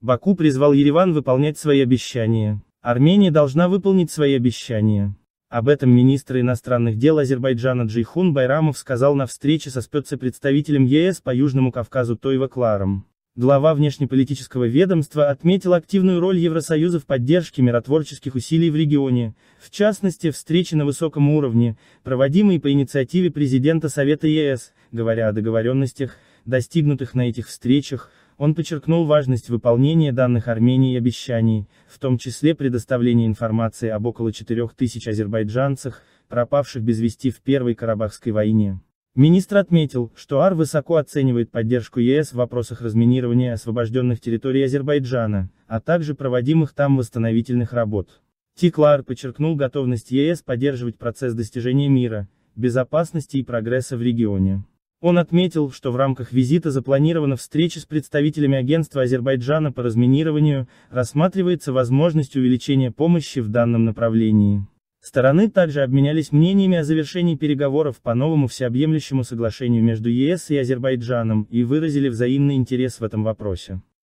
Баку призвал Ереван выполнять свои обещания. Армения должна выполнить свои обещания. Об этом министр иностранных дел Азербайджана Джейхун Байрамов сказал на встрече со спецпредставителем ЕС по Южному Кавказу Тойва Кларом. Глава внешнеполитического ведомства отметил активную роль Евросоюза в поддержке миротворческих усилий в регионе, в частности встречи на высоком уровне, проводимые по инициативе президента Совета ЕС, говоря о договоренностях, достигнутых на этих встречах, он подчеркнул важность выполнения данных Армении обещаний, в том числе предоставления информации об около 4000 азербайджанцах, пропавших без вести в Первой Карабахской войне. Министр отметил, что АР высоко оценивает поддержку ЕС в вопросах разминирования освобожденных территорий Азербайджана, а также проводимых там восстановительных работ. Тиклар подчеркнул готовность ЕС поддерживать процесс достижения мира, безопасности и прогресса в регионе. Он отметил, что в рамках визита запланирована встреча с представителями Агентства Азербайджана по разминированию, рассматривается возможность увеличения помощи в данном направлении. Стороны также обменялись мнениями о завершении переговоров по новому всеобъемлющему соглашению между ЕС и Азербайджаном и выразили взаимный интерес в этом вопросе.